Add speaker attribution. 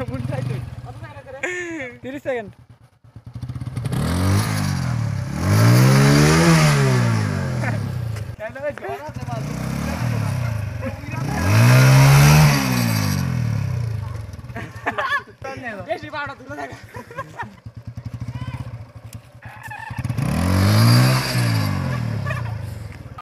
Speaker 1: এমনটা
Speaker 2: 30 second.
Speaker 3: বেশি
Speaker 4: পাড়া তুলে থাকে